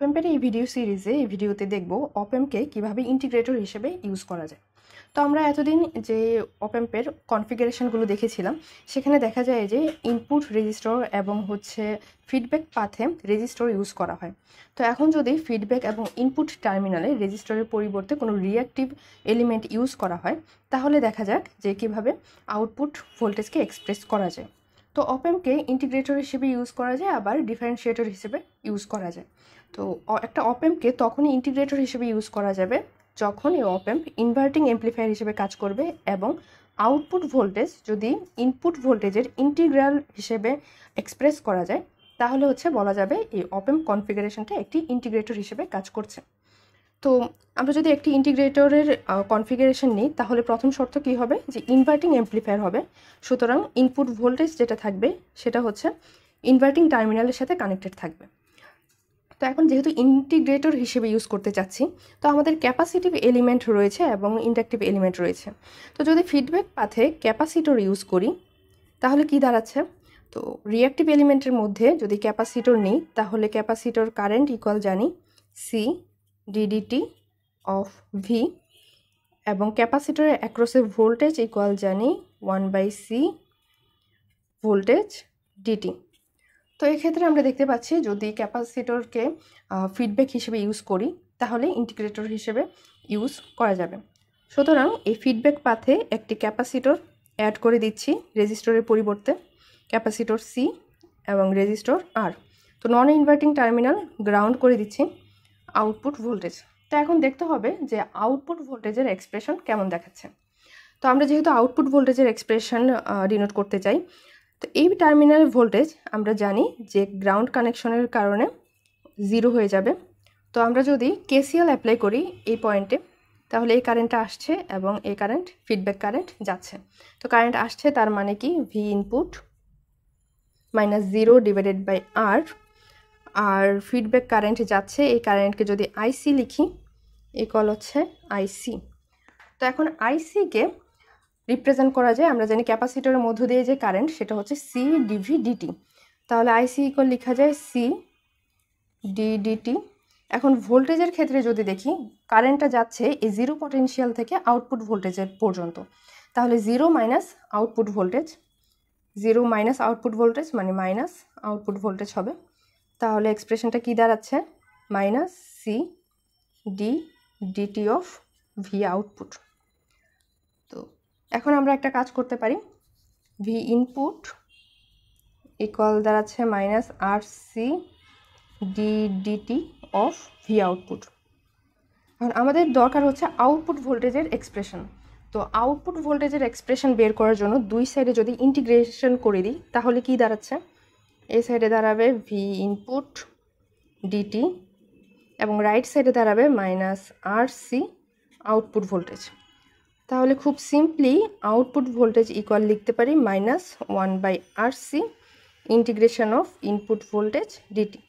অপেম্পের এই ভিডিও সিরিজে এই ভিডিওতে দেখব অপেম্পকে কিভাবে ইন্টিগ্রেটর হিসেবে ইউজ করা যায় তো আমরা এতদিন যে অপেম্পের কনফিগারেশনগুলো দেখেছিলাম সেখানে দেখা যায় যে ইনপুট রেজিস্টর এবং হচ্ছে ফিডব্যাক পাথে রেজিস্টর ইউজ করা হয় তো এখন যদি ফিডব্যাক এবং ইনপুট টার্মিনালে রেজিস্টরের পরিবর্তে কোনো রিয়াক্টিভ এলিমেন্ট ইউজ করা হয় তাহলে দেখা যাক যে কিভাবে আউটপুট ভোল্টেজকে এক্সপ্রেস করা যায় তো অপেমকে ইন্টিগ্রেটর হিসেবে ইউজ করা যায় আবার ডিফারেন্সিয়েটর হিসেবে ইউজ করা যায় তো একটা অপ্যাম্পকে তখনই ইন্টিগ্রেটর হিসেবে ইউজ করা যাবে যখন এই অপ্যাম্প ইনভার্টিং অ্যাম্পলিফায়ার হিসেবে কাজ করবে এবং আউটপুট ভোল্টেজ যদি ইনপুট ভোল্টেজের ইন্টিগ্রাল হিসেবে এক্সপ্রেস করা যায় তাহলে হচ্ছে বলা যাবে এই অপ্যাম্প কনফিগারেশনটা একটি ইন্টিগ্রেটর হিসেবে কাজ করছে তো আমরা যদি একটি ইন্টিগ্রেটরের কনফিগারেশন নিই তাহলে প্রথম শর্ত কি হবে যে ইনভার্টিং অ্যাম্পলিফায়ার হবে সুতরাং ইনপুট ভোল্টেজ যেটা থাকবে সেটা হচ্ছে ইনভার্টিং টার্মিনালের সাথে কানেক্টেড থাকবে তো এখন যেহেতু ইন্টিগ্রেটর হিসেবে ইউজ করতে চাচ্ছি তো আমাদের ক্যাপাসিটিভ এলিমেন্ট রয়েছে এবং ইন্ডাকটিভ এলিমেন্ট রয়েছে তো যদি ফিডব্যাক পাথে ক্যাপাসিটর ইউজ করি তাহলে কি দাঁড়াচ্ছে তো রিয়াকটিভ এলিমেন্টের মধ্যে যদি ক্যাপাসিটর নিই তাহলে ক্যাপাসিটর কারেন্ট ইকুয়াল জানি সি ডিডিটি অফ ভি এবং ক্যাপাসিটরের অ্যাক্রোসে ভোল্টেজ ইকুয়াল জানি one by C voltage dt তো এক্ষেত্রে আমরা দেখতে পাচ্ছি যদি ক্যাপাসিটরকে ফিডব্যাক হিসেবে ইউজ করি তাহলে ইন্টিগ্রেটর হিসেবে ইউজ করা যাবে সুতরাং এই ফিডব্যাক পাথে একটি ক্যাপাসিটর অ্যাড করে দিচ্ছি রেজিস্টরের পরিবর্তে ক্যাপাসিটর সি এবং রেজিস্টর আর তো নন ইনভার্টিং টার্মিনাল গ্রাউন্ড করে দিচ্ছি আউটপুট ভোল্টেজ তো এখন দেখতে হবে যে আউটপুট ভোল্টেজের এক্সপ্রেশন কেমন দেখাচ্ছে তো আমরা যেহেতু আউটপুট ভোল্টেজের এক্সপ্রেশন ডিনোট করতে চাই তো এই টার্মিনাল ভোল্টেজ আমরা জানি যে গ্রাউন্ড কানেকশনের কারণে জিরো হয়ে যাবে তো আমরা যদি কেসিএল অ্যাপ্লাই করি এই পয়েন্টে তাহলে এই কারেন্টটা আসছে এবং এই কারেন্ট ফিডব্যাক কারেন্ট যাচ্ছে তো কারেন্ট আসছে তার মানে কি V input minus zero divided by R আর ফিডব্যাক কারেন্ট যাচ্ছে এই কারেন্টকে যদি আইসি লিখি কল হচ্ছে আইসি তো এখন আইসিকে রিপ্রেজেন্ট করা যায় আমরা জানি ক্যাপাসিটরের মধ্য দিয়ে যে কারেন্ট সেটা হচ্ছে সি ডিভি ডিটি তাহলে আইসি ইকল লেখা যায় সি ডিডিটি এখন ভোল্টেজের ক্ষেত্রে যদি দেখি কারেন্টটা যাচ্ছে এই জিরো পটেনশিয়াল থেকে আউটপুট ভোল্টেজের পর্যন্ত তাহলে zero minus output voltage zero minus output voltage মানে মাইনাস আউটপুট ভোল্টেজ হবে তাহলে এক্সপ্রেশনটা কী দাঁড়াচ্ছে minus C d dt of V output এখন আমরা একটা কাজ করতে পারি ভি ইনপুট ইকুয়াল দাঁড়াচ্ছে minus R C d dt of V output এখন আমাদের দরকার হচ্ছে আউটপুট ভোল্টেজের এক্সপ্রেশন তো আউটপুট ভোল্টেজের এক্সপ্রেশন বের করার জন্য দুই সাইডে যদি ইন্টিগ্রেশন করে দিই তাহলে কি দাঁড়াচ্ছে এই সাইডে দাঁড়াবে ভি ইনপুট ডিটি এবং রাইট সাইডে দাঁড়াবে minus R C output voltage তাহলে খুব সিম্পলি আউটপুট ভোল্টেজ ইকুয়াল লিখতে পারি minus one by R C integration of input voltage dt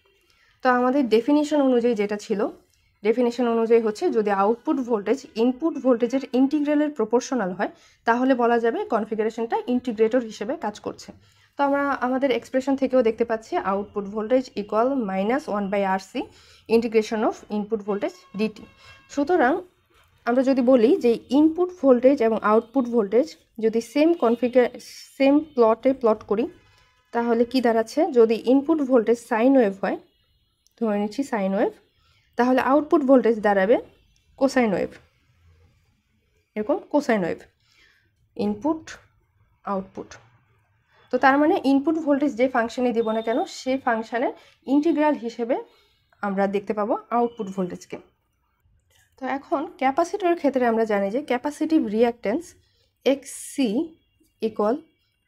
তো আমাদের ডেফিনেশন অনুযায়ী যেটা ছিল ডেফিনেশন অনুযায়ী হচ্ছে যদি আউটপুট ভোল্টেজ ইনপুট ভোল্টেজের ইন্টিগ্রালের প্রপোর্শনাল হয় তাহলে বলা যাবে কনফিগারেশনটা ইন্টিগ্রেটর হিসেবে কাজ করছে তো আমরা আমাদের এক্সপ্রেশন থেকেও দেখতে পাচ্ছি output voltage equal minus one by R C integration of input voltage dt সুতরাং আমরা যদি বলি যে ইনপুট ভোল্টেজ এবং আউটপুট ভোল্টেজ যদি সেম কনফিগার সেম প্লটে প্লট করি তাহলে কি দাঁড়াচ্ছে যদি ইনপুট ভোল্টেজ সাইন ওয়েভ হয় ধরে নিচ্ছি সাইন ওয়েভ তাহলে আউটপুট ভোল্টেজ দাঁড়াবে কোসাইন ওয়েভ এরকম কোসাইন ওয়েভ ইনপুট আউটপুট তো তার মানে ইনপুট ভোল্টেজ যে ফাংশানে দেব না কেন সে ফাংশানের ইন্টিগ্রাল হিসেবে আমরা দেখতে পাবো আউটপুট ভোল্টেজকে তো এখন ক্যাপাসিটরের ক্ষেত্রে আমরা জানি যে capacitive reactance X C equal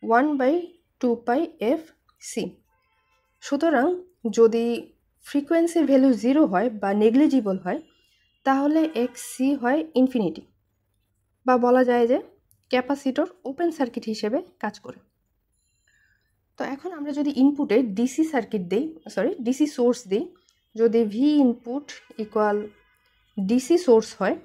one by two pi f C সুতরাং যদি ফ্রিকোয়েন্সি ভ্যালু জিরো হয় বা নেগলিজিবল হয় তাহলে এক্স সি হয় ইনফিনিটি বা বলা যায় যে ক্যাপাসিটর ওপেন সার্কিট হিসেবে কাজ করে তো এখন আমরা যদি ইনপুটে ডিসি সার্কিট দিই সরি ডিসি সোর্স দিই যদি V input equal DC source হয়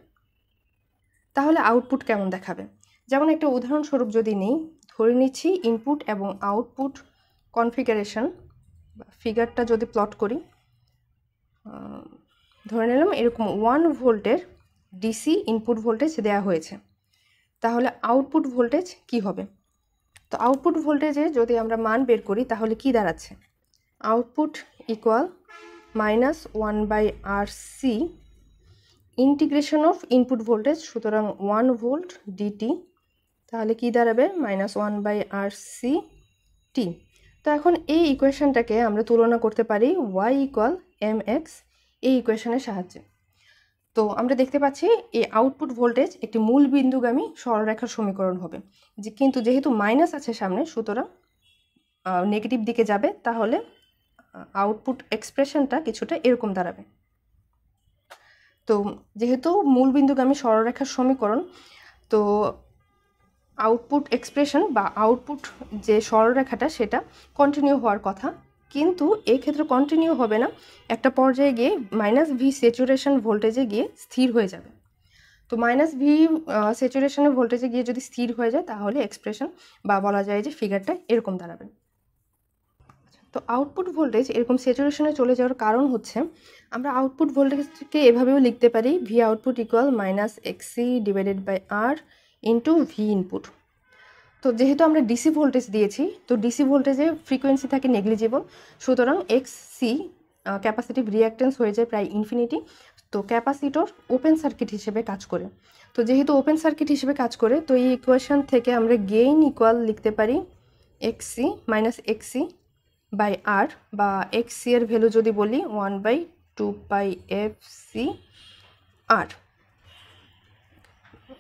তাহলে আউটপুট কেমন দেখাবে যেমন একটা উদাহরণস্বরূপ যদি নেই ধরে নিচ্ছি ইনপুট এবং আউটপুট কনফিগারেশন ফিগারটা যদি প্লট করি ধরে নিলাম এরকম ওয়ান ভোল্টের ডিসি ইনপুট ভোল্টেজ দেয়া হয়েছে তাহলে আউটপুট ভোল্টেজ কি হবে তো আউটপুট ভোল্টেজে যদি আমরা মান বের করি তাহলে কি দাঁড়াচ্ছে output equal minus one by R C integration of input voltage সুতরাং ওয়ান ভোল্ট ডিটি তাহলে কি দাঁড়াবে minus one by R C t তো এখন এই ইকুয়েশানটাকে আমরা তুলনা করতে পারি ওয়াই ইকুয়াল এম এক্স এই ইকুয়েশনের সাহায্যে তো আমরা দেখতে পাচ্ছি এই আউটপুট ভোল্টেজ একটি মূল বিন্দুগামী সরলরেখার সমীকরণ হবে যে কিন্তু যেহেতু মাইনাস আছে সামনে সুতরাং নেগেটিভ দিকে যাবে তাহলে আউটপুট এক্সপ্রেশনটা কিছুটা এরকম দাঁড়াবে তো যেহেতু মূলবিন্দুকে আমি সরলরেখার সমীকরণ তো আউটপুট এক্সপ্রেশন বা আউটপুট যে সরলরেখাটা সেটা কন্টিনিউ হওয়ার কথা কিন্তু এই ক্ষেত্রে কন্টিনিউ হবে না একটা পর্যায়ে গিয়ে মাইনাস ভি সেচুরেশন ভোল্টেজে গিয়ে স্থির হয়ে যাবে তো মাইনাস ভি সেচুরেশনের ভোল্টেজে গিয়ে যদি স্থির হয়ে যায় তাহলে এক্সপ্রেশন বা বলা যায় যে ফিগারটা এরকম দাঁড়াবে তো আউটপুট ভোল্টেজ এরকম স্যাচুরেশনে চলে যাওয়ার কারণ হচ্ছে আমরা আউটপুট ভোল্টেজকে এভাবেও লিখতে পারি V output equal minus XC divided by R into V input তো যেহেতু আমরা ডিসি ভোল্টেজ দিয়েছি তো ডিসি ভোল্টেজে ফ্রিকোয়েন্সি থাকে নেগলিজিবল সুতরাং এক্স সি ক্যাপাসিটিভ রিয়াক্টেন্স হয়ে যায় প্রায় ইনফিনিটি তো ক্যাপাসিটর ওপেন সার্কিট হিসেবে কাজ করে তো যেহেতু ওপেন সার্কিট হিসেবে কাজ করে তো এই ইকুয়েশন থেকে আমরা গেইন ইকুয়াল লিখতে পারি এক্সি মাইনাস এক্সি বাই আর বা এক্স সি এর ভ্যালু যদি বলি one by two by f C R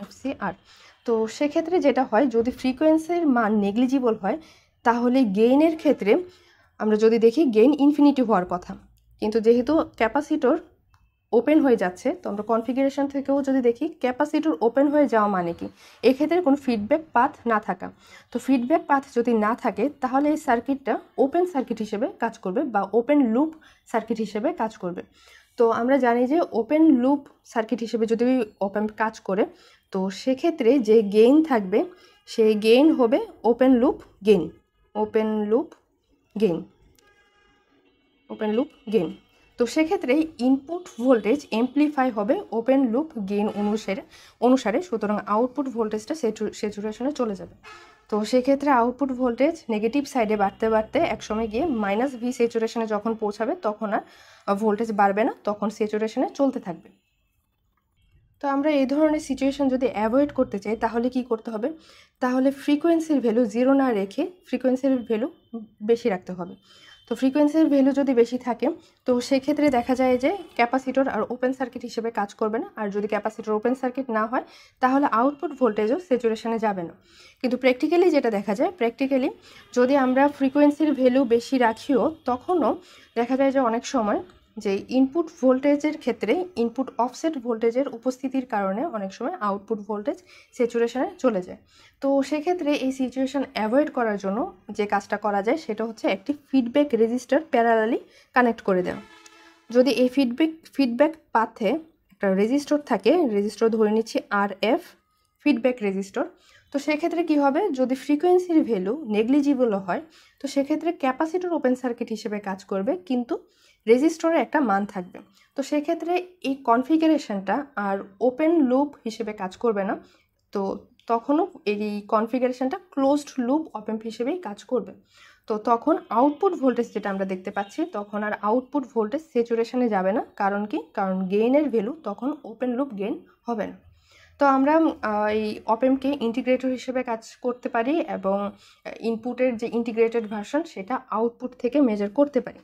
f C R তো সেক্ষেত্রে যেটা হয় যদি ফ্রিকোয়েন্সির মান নেগলিজিবল হয় তাহলে গেইনের ক্ষেত্রে আমরা যদি দেখি গেইন ইনফিনিটি হওয়ার কথা কিন্তু যেহেতু ক্যাপাসিটর ওপেন হয়ে যাচ্ছে তো আমরা কনফিগারেশন থেকেও যদি দেখি ক্যাপাসিটর ওপেন হয়ে যাওয়া মানে কি এক্ষেত্রে কোনো ফিডব্যাক পাথ না থাকা তো ফিডব্যাক পাথ যদি না থাকে তাহলে এই সার্কিটটা ওপেন সার্কিট হিসেবে কাজ করবে বা ওপেন লুপ সার্কিট হিসেবে কাজ করবে তো আমরা জানি যে ওপেন লুপ সার্কিট হিসেবে যদি ওপেন কাজ করে তো সেক্ষেত্রে যে গেইন থাকবে সেই গেইন হবে open loop gain open loop gain open loop gain তো সেক্ষেত্রে ইনপুট ভোল্টেজ এমপ্লিফাই হবে ওপেন লুপ গেন অনুসারে অনুসারে সুতরাং আউটপুট ভোল্টেজটা সেচুরেশনে চলে যাবে তো সেক্ষেত্রে আউটপুট ভোল্টেজ নেগেটিভ সাইডে বাড়তে বাড়তে একসময় গিয়ে মাইনাস ভি সেচুরেশনে যখন পৌঁছাবে তখন আর ভোল্টেজ বাড়বে না তখন সেচুরেশনে চলতে থাকবে তো আমরা এই ধরনের সিচুয়েশান যদি অ্যাভয়েড করতে চাই তাহলে কি করতে হবে তাহলে ফ্রিকোয়েন্সির ভ্যালু জিরো না রেখে ফ্রিকোয়েন্সির ভ্যালু বেশি রাখতে হবে তো ফ্রিকোয়েন্সির ভ্যালু যদি বেশি থাকে তো সেক্ষেত্রে দেখা যায় যে ক্যাপাসিটর আর ওপেন সার্কিট হিসেবে কাজ করবে না আর যদি ক্যাপাসিটর ওপেন সার্কিট না হয় তাহলে আউটপুট ভোল্টেজও স্যাচুরেশনে যাবে না কিন্তু প্র্যাকটিক্যালি যেটা দেখা যায় প্র্যাকটিক্যালি যদি আমরা ফ্রিকোয়েন্সির ভ্যালু বেশি রাখিও তখনও দেখা যায় যে অনেক সময় যে ইনপুট ভোল্টেজের ক্ষেত্রে ইনপুট অফসেট ভোল্টেজের উপস্থিতির কারণে অনেক সময় আউটপুট ভোল্টেজ সিচুয়েশানে চলে যায় তো সেক্ষেত্রে এই সিচুয়েশান অ্যাভয়েড করার জন্য যে কাজটা করা যায় সেটা হচ্ছে একটি ফিডব্যাক রেজিস্টার প্যারালালি কানেক্ট করে দেওয়া যদি এই ফিডব্যাক ফিডব্যাক পাথে একটা রেজিস্টর থাকে রেজিস্টর ধরে নিচ্ছি আর এফ ফিডব্যাক রেজিস্টর তো সেক্ষেত্রে কি হবে যদি ফ্রিকোয়েন্সির ভ্যালু নেগলিজিবল হয় তো সেক্ষেত্রে ক্যাপাসিটর ওপেন সার্কিট হিসেবে কাজ করবে কিন্তু রেজিস্টরের একটা মান থাকবে তো সেক্ষেত্রে এই কনফিগারেশনটা আর ওপেন লুপ হিসেবে কাজ করবে না তো তখনও এই কনফিগারেশনটা ক্লোজড লুপ ওপেন হিসেবেই কাজ করবে তো তখন আউটপুট ভোল্টেজ যেটা আমরা দেখতে পাচ্ছি তখন আর আউটপুট ভোল্টেজ স্যাচুরেশনে যাবে না কারণ কি কারণ গেইনের ভ্যালু তখন ওপেন লুপ গেইন হবে না তো আমরা এই অপেমকে ইন্টিগ্রেটর হিসেবে কাজ করতে পারি এবং ইনপুটের যে ইন্টিগ্রেটেড ভার্সন সেটা আউটপুট থেকে মেজার করতে পারি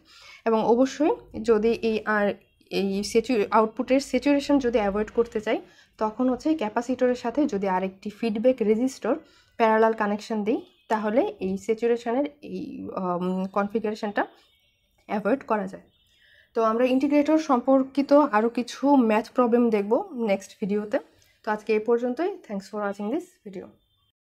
এবং অবশ্যই যদি এই আর এই সেচু আউটপুটের সিচুয়েশন যদি অ্যাভয়েড করতে চাই তখন হচ্ছে ক্যাপাসিটরের সাথে যদি আরেকটি ফিডব্যাক রেজিস্টর প্যারালাল কানেকশন দিই তাহলে এই সিচুয়েশানের এই কনফিগারেশনটা অ্যাভয়েড করা যায় তো আমরা ইন্টিগ্রেটর সম্পর্কিত আরও কিছু ম্যাথ প্রবলেম দেখব নেক্সট ভিডিওতে তো আজকে এই পর্যন্তই thanks for watching this video